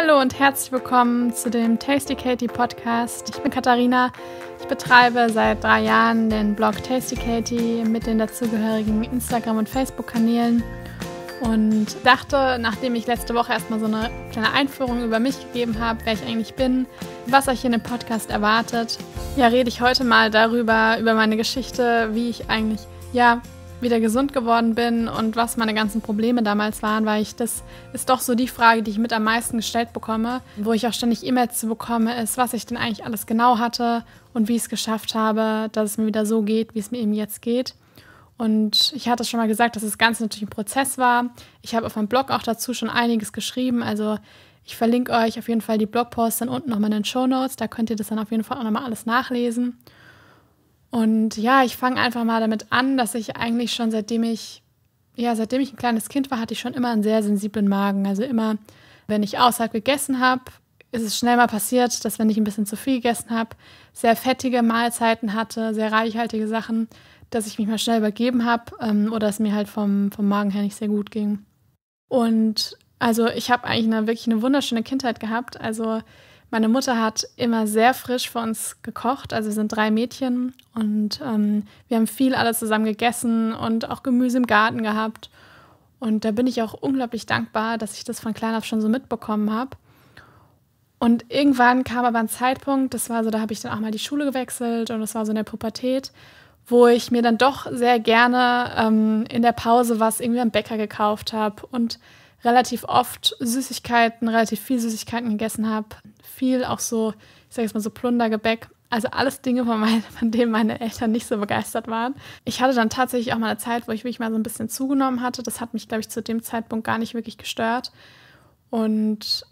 Hallo und herzlich willkommen zu dem Tasty Katie Podcast. Ich bin Katharina. Ich betreibe seit drei Jahren den Blog Tasty Katie mit den dazugehörigen Instagram- und Facebook-Kanälen und dachte, nachdem ich letzte Woche erstmal so eine kleine Einführung über mich gegeben habe, wer ich eigentlich bin, was euch in dem Podcast erwartet, ja, rede ich heute mal darüber, über meine Geschichte, wie ich eigentlich, ja, wieder gesund geworden bin und was meine ganzen Probleme damals waren, weil ich das ist doch so die Frage, die ich mit am meisten gestellt bekomme, wo ich auch ständig E-Mails zu bekomme, ist, was ich denn eigentlich alles genau hatte und wie ich es geschafft habe, dass es mir wieder so geht, wie es mir eben jetzt geht. Und ich hatte schon mal gesagt, dass das Ganze natürlich ein Prozess war. Ich habe auf meinem Blog auch dazu schon einiges geschrieben. Also ich verlinke euch auf jeden Fall die Blogposts dann unten nochmal in den Show Notes. Da könnt ihr das dann auf jeden Fall auch nochmal alles nachlesen. Und ja, ich fange einfach mal damit an, dass ich eigentlich schon seitdem ich, ja, seitdem ich ein kleines Kind war, hatte ich schon immer einen sehr sensiblen Magen. Also immer, wenn ich außerhalb gegessen habe, ist es schnell mal passiert, dass wenn ich ein bisschen zu viel gegessen habe, sehr fettige Mahlzeiten hatte, sehr reichhaltige Sachen, dass ich mich mal schnell übergeben habe ähm, oder es mir halt vom, vom Magen her nicht sehr gut ging. Und also ich habe eigentlich eine, wirklich eine wunderschöne Kindheit gehabt. Also meine Mutter hat immer sehr frisch für uns gekocht. Also wir sind drei Mädchen und ähm, wir haben viel alles zusammen gegessen und auch Gemüse im Garten gehabt. Und da bin ich auch unglaublich dankbar, dass ich das von klein auf schon so mitbekommen habe. Und irgendwann kam aber ein Zeitpunkt, das war so, da habe ich dann auch mal die Schule gewechselt und das war so in der Pubertät, wo ich mir dann doch sehr gerne ähm, in der Pause was irgendwie am Bäcker gekauft habe und relativ oft Süßigkeiten, relativ viel Süßigkeiten gegessen habe. Viel auch so, ich sage jetzt mal so Plundergebäck. Also alles Dinge, von, mein, von, denen meine Eltern nicht so begeistert waren. Ich hatte dann tatsächlich auch mal eine Zeit, wo ich wirklich mal so ein bisschen zugenommen hatte. Das hat mich, glaube ich, zu dem Zeitpunkt gar nicht wirklich gestört. Und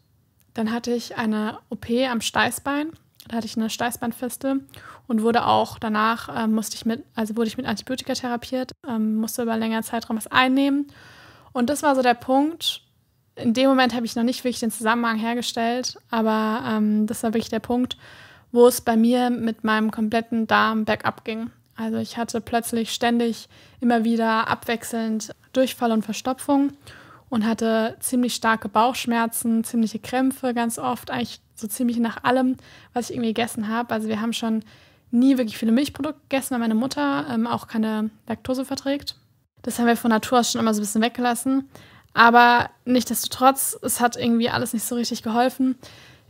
dann hatte ich eine OP am Steißbein. Da hatte ich eine Steißbeinfeste und wurde auch danach, äh, musste ich mit, also wurde ich mit Antibiotika therapiert, ähm, musste über einen längeren Zeitraum was einnehmen und das war so der Punkt. In dem Moment habe ich noch nicht wirklich den Zusammenhang hergestellt, aber ähm, das war wirklich der Punkt, wo es bei mir mit meinem kompletten Darm bergab ging. Also ich hatte plötzlich ständig immer wieder abwechselnd Durchfall und Verstopfung und hatte ziemlich starke Bauchschmerzen, ziemliche Krämpfe ganz oft, eigentlich so ziemlich nach allem, was ich irgendwie gegessen habe. Also wir haben schon nie wirklich viele Milchprodukte gegessen, weil meine Mutter ähm, auch keine Laktose verträgt. Das haben wir von Natur aus schon immer so ein bisschen weggelassen. Aber nichtdestotrotz, es hat irgendwie alles nicht so richtig geholfen.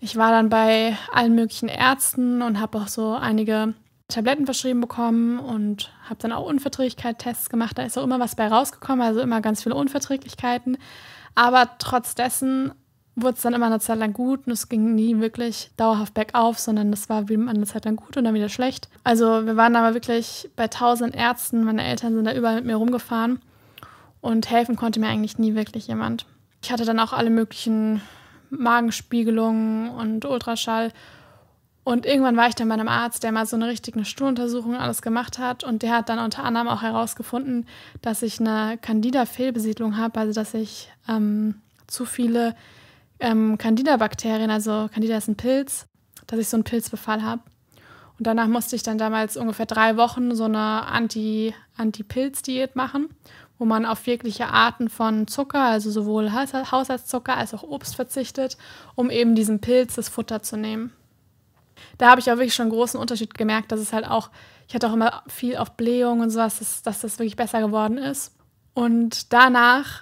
Ich war dann bei allen möglichen Ärzten und habe auch so einige Tabletten verschrieben bekommen und habe dann auch Unverträglichkeitstests gemacht. Da ist auch immer was bei rausgekommen, also immer ganz viele Unverträglichkeiten. Aber trotz dessen wurde es dann immer eine Zeit lang gut und es ging nie wirklich dauerhaft bergauf, sondern es war wie eine Zeit lang gut und dann wieder schlecht. Also wir waren aber wirklich bei tausend Ärzten, meine Eltern sind da überall mit mir rumgefahren und helfen konnte mir eigentlich nie wirklich jemand. Ich hatte dann auch alle möglichen Magenspiegelungen und Ultraschall und irgendwann war ich dann bei einem Arzt, der mal so eine richtige Stuhluntersuchung alles gemacht hat. Und der hat dann unter anderem auch herausgefunden, dass ich eine Candida-Fehlbesiedlung habe, also dass ich ähm, zu viele ähm, Candida-Bakterien, also Candida ist ein Pilz, dass ich so einen Pilzbefall habe. Und danach musste ich dann damals ungefähr drei Wochen so eine Anti, Anti-Pilz-Diät machen, wo man auf jegliche Arten von Zucker, also sowohl Haushaltszucker als auch Obst verzichtet, um eben diesem Pilz das Futter zu nehmen. Da habe ich auch wirklich schon einen großen Unterschied gemerkt, dass es halt auch, ich hatte auch immer viel auf Blähungen und sowas, dass, dass das wirklich besser geworden ist. Und danach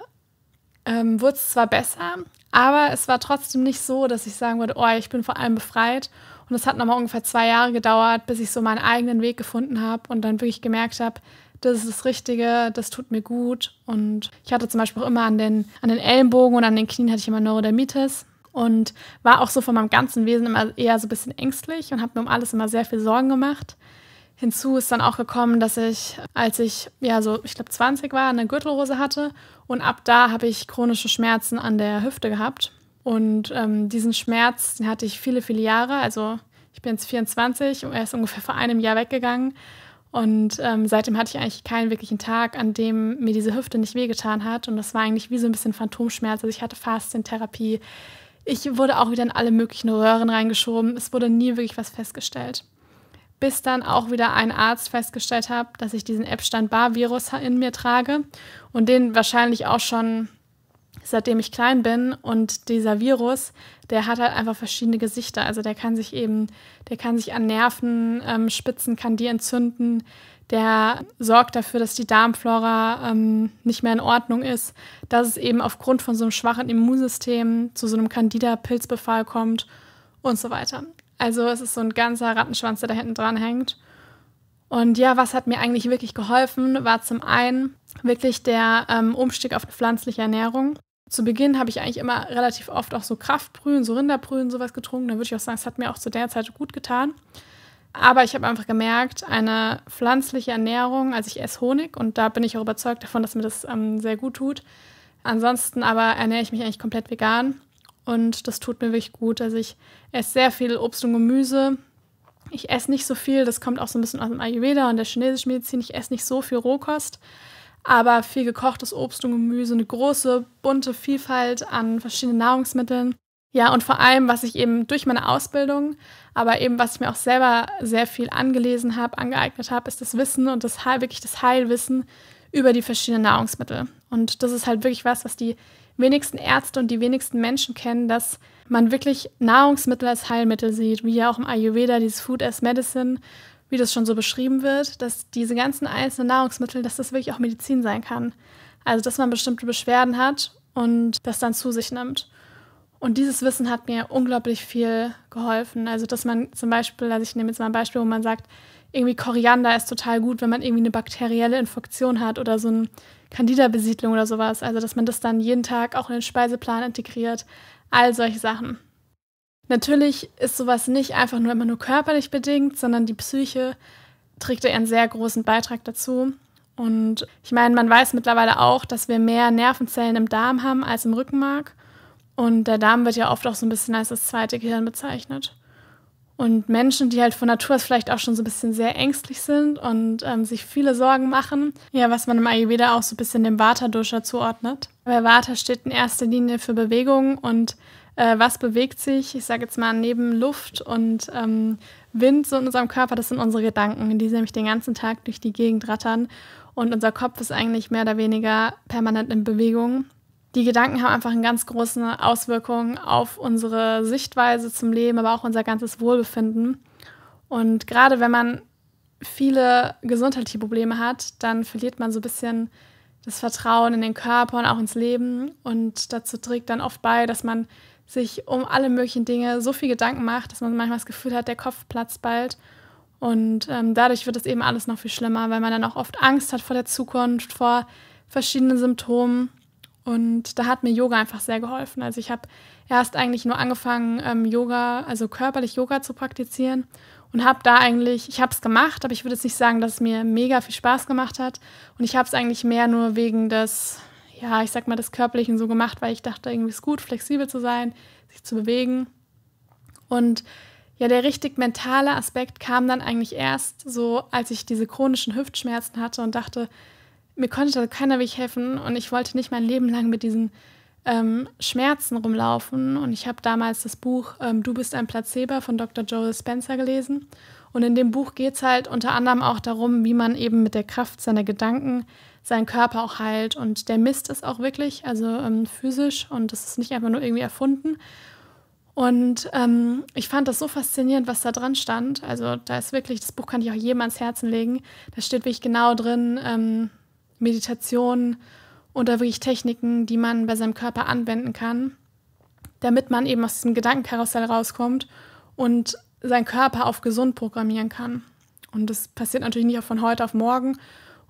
ähm, wurde es zwar besser, aber es war trotzdem nicht so, dass ich sagen würde, oh, ich bin vor allem befreit. Und es hat nochmal ungefähr zwei Jahre gedauert, bis ich so meinen eigenen Weg gefunden habe und dann wirklich gemerkt habe, das ist das Richtige, das tut mir gut. Und ich hatte zum Beispiel auch immer an den, an den Ellenbogen und an den Knien hatte ich immer Neurodermitis und war auch so von meinem ganzen Wesen immer eher so ein bisschen ängstlich und habe mir um alles immer sehr viel Sorgen gemacht. Hinzu ist dann auch gekommen, dass ich, als ich ja so, ich glaube 20 war, eine Gürtelrose hatte und ab da habe ich chronische Schmerzen an der Hüfte gehabt. Und ähm, diesen Schmerz, den hatte ich viele, viele Jahre. Also ich bin jetzt 24 und er ist ungefähr vor einem Jahr weggegangen. Und ähm, seitdem hatte ich eigentlich keinen wirklichen Tag, an dem mir diese Hüfte nicht wehgetan hat. Und das war eigentlich wie so ein bisschen Phantomschmerz. Also ich hatte fast Faszientherapie. Ich wurde auch wieder in alle möglichen Röhren reingeschoben. Es wurde nie wirklich was festgestellt bis dann auch wieder ein Arzt festgestellt hat, dass ich diesen Epstein-Barr-Virus in mir trage und den wahrscheinlich auch schon seitdem ich klein bin. Und dieser Virus, der hat halt einfach verschiedene Gesichter. Also der kann sich eben, der kann sich an Nerven ähm, spitzen, kann die entzünden. Der sorgt dafür, dass die Darmflora ähm, nicht mehr in Ordnung ist, dass es eben aufgrund von so einem schwachen Immunsystem zu so einem Candida-Pilzbefall kommt und so weiter. Also es ist so ein ganzer Rattenschwanz, der da hinten dran hängt. Und ja, was hat mir eigentlich wirklich geholfen, war zum einen wirklich der ähm, Umstieg auf pflanzliche Ernährung. Zu Beginn habe ich eigentlich immer relativ oft auch so Kraftbrühen, so Rinderbrühen, sowas getrunken. Da würde ich auch sagen, es hat mir auch zu der Zeit gut getan. Aber ich habe einfach gemerkt, eine pflanzliche Ernährung, also ich esse Honig und da bin ich auch überzeugt davon, dass mir das ähm, sehr gut tut. Ansonsten aber ernähre ich mich eigentlich komplett vegan und das tut mir wirklich gut. Also ich esse sehr viel Obst und Gemüse. Ich esse nicht so viel, das kommt auch so ein bisschen aus dem Ayurveda und der chinesischen Medizin. Ich esse nicht so viel Rohkost, aber viel gekochtes Obst und Gemüse, eine große, bunte Vielfalt an verschiedenen Nahrungsmitteln. Ja, und vor allem, was ich eben durch meine Ausbildung, aber eben was ich mir auch selber sehr viel angelesen habe, angeeignet habe, ist das Wissen und das wirklich das Heilwissen über die verschiedenen Nahrungsmittel. Und das ist halt wirklich was, was die wenigsten Ärzte und die wenigsten Menschen kennen, dass man wirklich Nahrungsmittel als Heilmittel sieht, wie ja auch im Ayurveda dieses Food as Medicine, wie das schon so beschrieben wird, dass diese ganzen einzelnen Nahrungsmittel, dass das wirklich auch Medizin sein kann. Also, dass man bestimmte Beschwerden hat und das dann zu sich nimmt. Und dieses Wissen hat mir unglaublich viel geholfen. Also, dass man zum Beispiel, also ich nehme jetzt mal ein Beispiel, wo man sagt, irgendwie Koriander ist total gut, wenn man irgendwie eine bakterielle Infektion hat oder so eine Candida-Besiedlung oder sowas. Also, dass man das dann jeden Tag auch in den Speiseplan integriert. All solche Sachen. Natürlich ist sowas nicht einfach nur immer nur körperlich bedingt, sondern die Psyche trägt einen sehr großen Beitrag dazu. Und ich meine, man weiß mittlerweile auch, dass wir mehr Nervenzellen im Darm haben als im Rückenmark. Und der Darm wird ja oft auch so ein bisschen als das zweite Gehirn bezeichnet. Und Menschen, die halt von Natur aus vielleicht auch schon so ein bisschen sehr ängstlich sind und ähm, sich viele Sorgen machen. Ja, was man im Ayurveda auch so ein bisschen dem Vata-Dosha zuordnet. Weil Vata steht in erster Linie für Bewegung und äh, was bewegt sich? Ich sage jetzt mal neben Luft und ähm, Wind so in unserem Körper, das sind unsere Gedanken, die nämlich den ganzen Tag durch die Gegend rattern. Und unser Kopf ist eigentlich mehr oder weniger permanent in Bewegung die Gedanken haben einfach eine ganz große Auswirkung auf unsere Sichtweise zum Leben, aber auch unser ganzes Wohlbefinden. Und gerade wenn man viele gesundheitliche Probleme hat, dann verliert man so ein bisschen das Vertrauen in den Körper und auch ins Leben. Und dazu trägt dann oft bei, dass man sich um alle möglichen Dinge so viel Gedanken macht, dass man manchmal das Gefühl hat, der Kopf platzt bald. Und ähm, dadurch wird es eben alles noch viel schlimmer, weil man dann auch oft Angst hat vor der Zukunft, vor verschiedenen Symptomen und da hat mir Yoga einfach sehr geholfen. Also ich habe erst eigentlich nur angefangen, ähm, Yoga, also körperlich Yoga zu praktizieren und habe da eigentlich, ich habe es gemacht, aber ich würde jetzt nicht sagen, dass es mir mega viel Spaß gemacht hat. Und ich habe es eigentlich mehr nur wegen des, ja, ich sag mal, des Körperlichen so gemacht, weil ich dachte, irgendwie ist gut, flexibel zu sein, sich zu bewegen. Und ja, der richtig mentale Aspekt kam dann eigentlich erst so, als ich diese chronischen Hüftschmerzen hatte und dachte, mir konnte keiner wirklich helfen und ich wollte nicht mein Leben lang mit diesen ähm, Schmerzen rumlaufen. Und ich habe damals das Buch ähm, Du bist ein Placebo von Dr. Joel Spencer gelesen. Und in dem Buch geht es halt unter anderem auch darum, wie man eben mit der Kraft seiner Gedanken seinen Körper auch heilt. Und der Mist ist auch wirklich, also ähm, physisch und das ist nicht einfach nur irgendwie erfunden. Und ähm, ich fand das so faszinierend, was da dran stand. Also da ist wirklich, das Buch kann ich auch jedem ans Herzen legen. Da steht wirklich genau drin, ähm, Meditationen oder wirklich Techniken, die man bei seinem Körper anwenden kann, damit man eben aus diesem Gedankenkarussell rauskommt und seinen Körper auf gesund programmieren kann. Und das passiert natürlich nicht auch von heute auf morgen.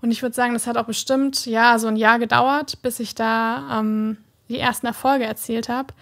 Und ich würde sagen, das hat auch bestimmt ja so ein Jahr gedauert, bis ich da ähm, die ersten Erfolge erzielt habe.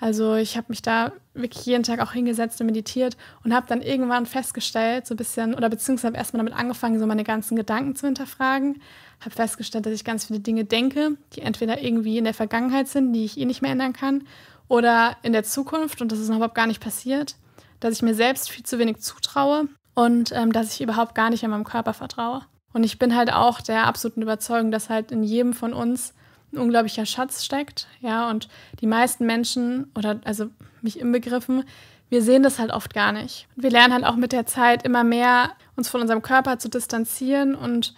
Also ich habe mich da wirklich jeden Tag auch hingesetzt und meditiert und habe dann irgendwann festgestellt, so ein bisschen, oder beziehungsweise erstmal damit angefangen, so meine ganzen Gedanken zu hinterfragen. Habe festgestellt, dass ich ganz viele Dinge denke, die entweder irgendwie in der Vergangenheit sind, die ich eh nicht mehr ändern kann, oder in der Zukunft, und das ist noch überhaupt gar nicht passiert, dass ich mir selbst viel zu wenig zutraue und ähm, dass ich überhaupt gar nicht an meinem Körper vertraue. Und ich bin halt auch der absoluten Überzeugung, dass halt in jedem von uns ein unglaublicher Schatz steckt. Ja, und die meisten Menschen oder also mich inbegriffen, wir sehen das halt oft gar nicht. Wir lernen halt auch mit der Zeit immer mehr, uns von unserem Körper zu distanzieren und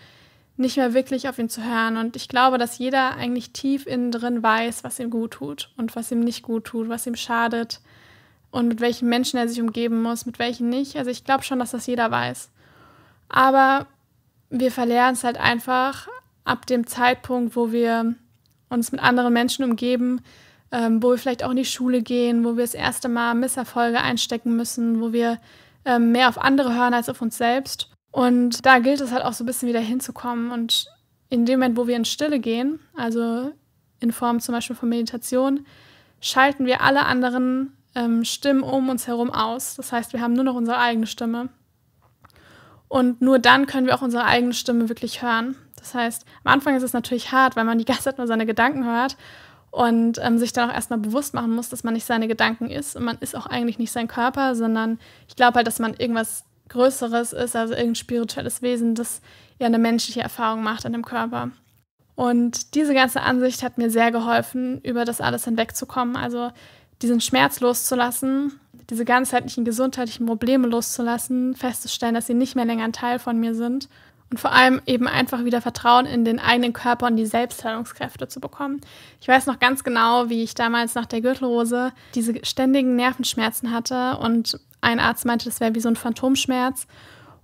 nicht mehr wirklich auf ihn zu hören. Und ich glaube, dass jeder eigentlich tief innen drin weiß, was ihm gut tut und was ihm nicht gut tut, was ihm schadet und mit welchen Menschen er sich umgeben muss, mit welchen nicht. Also ich glaube schon, dass das jeder weiß. Aber wir verlernen es halt einfach ab dem Zeitpunkt, wo wir uns mit anderen Menschen umgeben, ähm, wo wir vielleicht auch in die Schule gehen, wo wir das erste Mal Misserfolge einstecken müssen, wo wir ähm, mehr auf andere hören als auf uns selbst. Und da gilt es halt auch so ein bisschen wieder hinzukommen. Und in dem Moment, wo wir in Stille gehen, also in Form zum Beispiel von Meditation, schalten wir alle anderen ähm, Stimmen um uns herum aus. Das heißt, wir haben nur noch unsere eigene Stimme. Und nur dann können wir auch unsere eigene Stimme wirklich hören. Das heißt, am Anfang ist es natürlich hart, weil man die ganze Zeit nur seine Gedanken hört und ähm, sich dann auch erstmal bewusst machen muss, dass man nicht seine Gedanken ist und man ist auch eigentlich nicht sein Körper, sondern ich glaube halt, dass man irgendwas Größeres ist, also irgendein spirituelles Wesen, das ja eine menschliche Erfahrung macht an dem Körper. Und diese ganze Ansicht hat mir sehr geholfen, über das alles hinwegzukommen, also diesen Schmerz loszulassen, diese ganzheitlichen gesundheitlichen Probleme loszulassen, festzustellen, dass sie nicht mehr länger ein Teil von mir sind und vor allem eben einfach wieder Vertrauen in den eigenen Körper und die Selbstheilungskräfte zu bekommen. Ich weiß noch ganz genau, wie ich damals nach der Gürtelrose diese ständigen Nervenschmerzen hatte und ein Arzt meinte, das wäre wie so ein Phantomschmerz.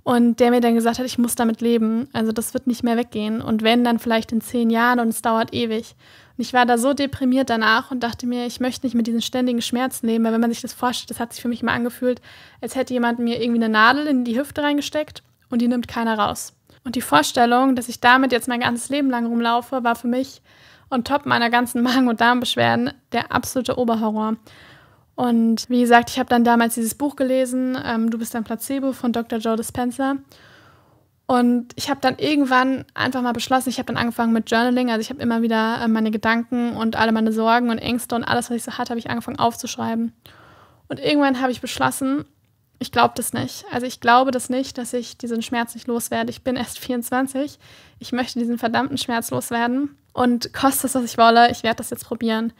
Und der mir dann gesagt hat, ich muss damit leben. Also das wird nicht mehr weggehen. Und wenn, dann vielleicht in zehn Jahren und es dauert ewig. Und ich war da so deprimiert danach und dachte mir, ich möchte nicht mit diesen ständigen Schmerzen leben. Weil wenn man sich das vorstellt, das hat sich für mich immer angefühlt, als hätte jemand mir irgendwie eine Nadel in die Hüfte reingesteckt und die nimmt keiner raus. Und die Vorstellung, dass ich damit jetzt mein ganzes Leben lang rumlaufe, war für mich on top meiner ganzen Magen- und Darmbeschwerden der absolute Oberhorror. Und wie gesagt, ich habe dann damals dieses Buch gelesen, ähm, Du bist ein Placebo von Dr. Joe Dispenza. Und ich habe dann irgendwann einfach mal beschlossen, ich habe dann angefangen mit Journaling, also ich habe immer wieder äh, meine Gedanken und alle meine Sorgen und Ängste und alles, was ich so hatte, habe ich angefangen aufzuschreiben. Und irgendwann habe ich beschlossen, ich glaube das nicht. Also ich glaube das nicht, dass ich diesen Schmerz nicht loswerde. Ich bin erst 24. Ich möchte diesen verdammten Schmerz loswerden. Und koste es, was ich wolle, ich werde das jetzt probieren.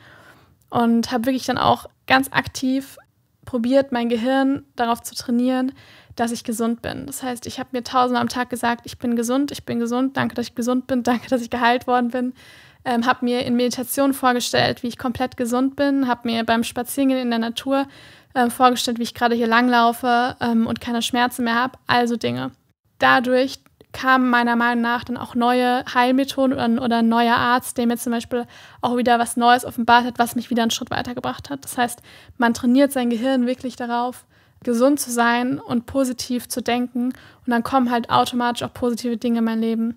Und habe wirklich dann auch ganz aktiv probiert, mein Gehirn darauf zu trainieren, dass ich gesund bin. Das heißt, ich habe mir tausendmal am Tag gesagt, ich bin gesund, ich bin gesund, danke, dass ich gesund bin, danke, dass ich geheilt worden bin ähm, habe mir in Meditation vorgestellt, wie ich komplett gesund bin, habe mir beim Spazierengehen in der Natur äh, vorgestellt, wie ich gerade hier langlaufe ähm, und keine Schmerzen mehr habe, also Dinge. Dadurch kamen meiner Meinung nach dann auch neue Heilmethoden oder, oder ein neuer Arzt, der mir zum Beispiel auch wieder was Neues offenbart hat, was mich wieder einen Schritt weitergebracht hat. Das heißt, man trainiert sein Gehirn wirklich darauf, gesund zu sein und positiv zu denken und dann kommen halt automatisch auch positive Dinge in mein Leben.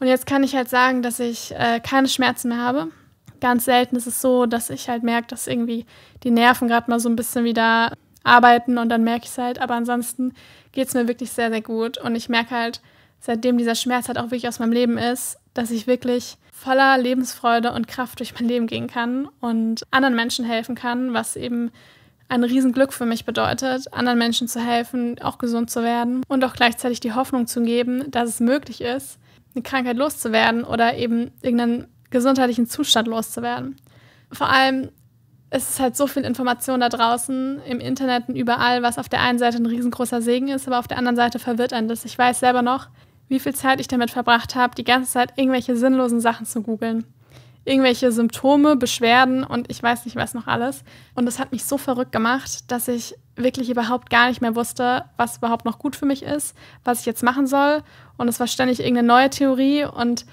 Und jetzt kann ich halt sagen, dass ich äh, keine Schmerzen mehr habe. Ganz selten ist es so, dass ich halt merke, dass irgendwie die Nerven gerade mal so ein bisschen wieder arbeiten und dann merke ich es halt. Aber ansonsten geht es mir wirklich sehr, sehr gut. Und ich merke halt, seitdem dieser Schmerz halt auch wirklich aus meinem Leben ist, dass ich wirklich voller Lebensfreude und Kraft durch mein Leben gehen kann und anderen Menschen helfen kann, was eben ein Riesenglück für mich bedeutet, anderen Menschen zu helfen, auch gesund zu werden und auch gleichzeitig die Hoffnung zu geben, dass es möglich ist, eine Krankheit loszuwerden oder eben irgendeinen gesundheitlichen Zustand loszuwerden. Vor allem es ist halt so viel Information da draußen, im Internet und überall, was auf der einen Seite ein riesengroßer Segen ist, aber auf der anderen Seite verwirrt einen das. Ich weiß selber noch, wie viel Zeit ich damit verbracht habe, die ganze Zeit irgendwelche sinnlosen Sachen zu googeln irgendwelche Symptome, Beschwerden und ich weiß nicht was noch alles. Und das hat mich so verrückt gemacht, dass ich wirklich überhaupt gar nicht mehr wusste, was überhaupt noch gut für mich ist, was ich jetzt machen soll. Und es war ständig irgendeine neue Theorie. Und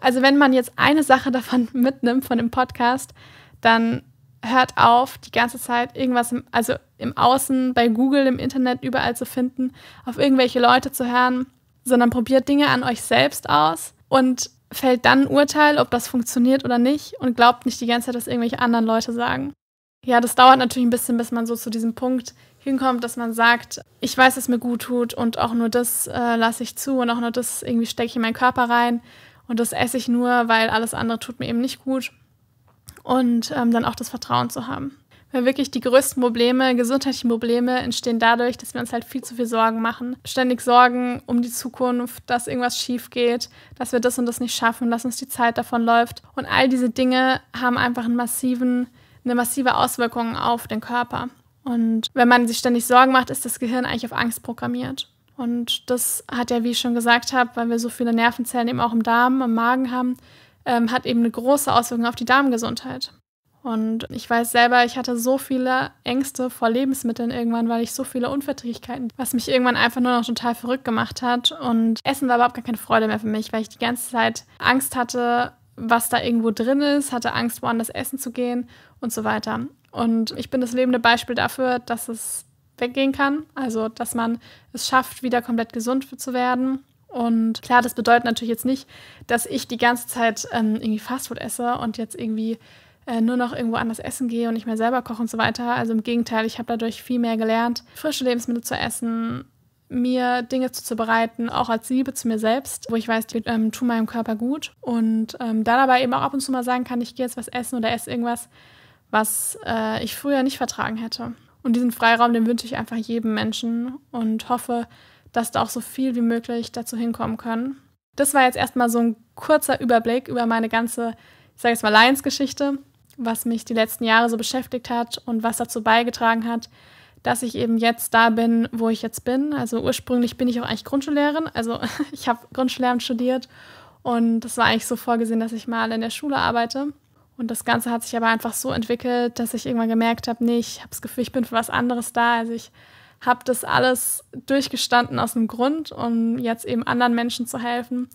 also wenn man jetzt eine Sache davon mitnimmt, von dem Podcast, dann hört auf, die ganze Zeit irgendwas, im, also im Außen, bei Google, im Internet, überall zu finden, auf irgendwelche Leute zu hören, sondern probiert Dinge an euch selbst aus und fällt dann ein Urteil, ob das funktioniert oder nicht und glaubt nicht die ganze Zeit, dass irgendwelche anderen Leute sagen. Ja, das dauert natürlich ein bisschen, bis man so zu diesem Punkt hinkommt, dass man sagt, ich weiß, dass mir gut tut und auch nur das äh, lasse ich zu und auch nur das irgendwie stecke ich in meinen Körper rein und das esse ich nur, weil alles andere tut mir eben nicht gut und ähm, dann auch das Vertrauen zu haben. Weil wirklich die größten Probleme, gesundheitlichen Probleme entstehen dadurch, dass wir uns halt viel zu viel Sorgen machen. Ständig Sorgen um die Zukunft, dass irgendwas schief geht, dass wir das und das nicht schaffen, dass uns die Zeit davon läuft. Und all diese Dinge haben einfach einen massiven, eine massive Auswirkung auf den Körper. Und wenn man sich ständig Sorgen macht, ist das Gehirn eigentlich auf Angst programmiert. Und das hat ja, wie ich schon gesagt habe, weil wir so viele Nervenzellen eben auch im Darm, im Magen haben, ähm, hat eben eine große Auswirkung auf die Darmgesundheit. Und ich weiß selber, ich hatte so viele Ängste vor Lebensmitteln irgendwann, weil ich so viele Unverträglichkeiten, was mich irgendwann einfach nur noch total verrückt gemacht hat. Und Essen war überhaupt gar keine Freude mehr für mich, weil ich die ganze Zeit Angst hatte, was da irgendwo drin ist, hatte Angst, woanders essen zu gehen und so weiter. Und ich bin das lebende Beispiel dafür, dass es weggehen kann. Also, dass man es schafft, wieder komplett gesund zu werden und klar, das bedeutet natürlich jetzt nicht, dass ich die ganze Zeit ähm, irgendwie Fastfood esse und jetzt irgendwie äh, nur noch irgendwo anders essen gehe und nicht mehr selber koche und so weiter. Also im Gegenteil, ich habe dadurch viel mehr gelernt, frische Lebensmittel zu essen, mir Dinge zuzubereiten, auch als Liebe zu mir selbst, wo ich weiß, die ähm, tun meinem Körper gut. Und ähm, da dabei eben auch ab und zu mal sagen kann, ich gehe jetzt was essen oder esse irgendwas, was äh, ich früher nicht vertragen hätte. Und diesen Freiraum, den wünsche ich einfach jedem Menschen und hoffe, dass da auch so viel wie möglich dazu hinkommen können. Das war jetzt erstmal so ein kurzer Überblick über meine ganze, ich sage jetzt mal, Lions-Geschichte was mich die letzten Jahre so beschäftigt hat und was dazu beigetragen hat, dass ich eben jetzt da bin, wo ich jetzt bin. Also ursprünglich bin ich auch eigentlich Grundschullehrerin. Also ich habe Grundschullehramt studiert und das war eigentlich so vorgesehen, dass ich mal in der Schule arbeite. Und das Ganze hat sich aber einfach so entwickelt, dass ich irgendwann gemerkt habe, nee, ich habe das Gefühl, ich bin für was anderes da. Also ich habe das alles durchgestanden aus dem Grund, um jetzt eben anderen Menschen zu helfen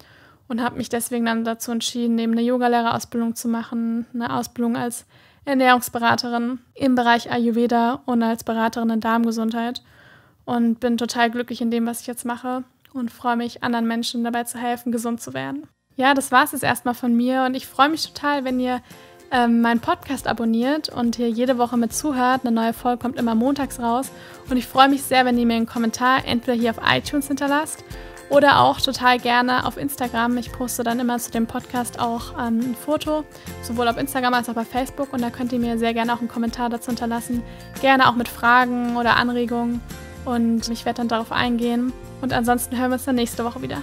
und habe mich deswegen dann dazu entschieden, eben eine Yogalehrerausbildung zu machen, eine Ausbildung als Ernährungsberaterin im Bereich Ayurveda und als Beraterin in Darmgesundheit und bin total glücklich in dem, was ich jetzt mache und freue mich, anderen Menschen dabei zu helfen, gesund zu werden. Ja, das war es jetzt erstmal von mir und ich freue mich total, wenn ihr ähm, meinen Podcast abonniert und hier jede Woche mit zuhört. Eine neue Folge kommt immer montags raus und ich freue mich sehr, wenn ihr mir einen Kommentar entweder hier auf iTunes hinterlasst oder auch total gerne auf Instagram. Ich poste dann immer zu dem Podcast auch ähm, ein Foto, sowohl auf Instagram als auch bei Facebook. Und da könnt ihr mir sehr gerne auch einen Kommentar dazu hinterlassen. Gerne auch mit Fragen oder Anregungen. Und ich werde dann darauf eingehen. Und ansonsten hören wir uns dann nächste Woche wieder.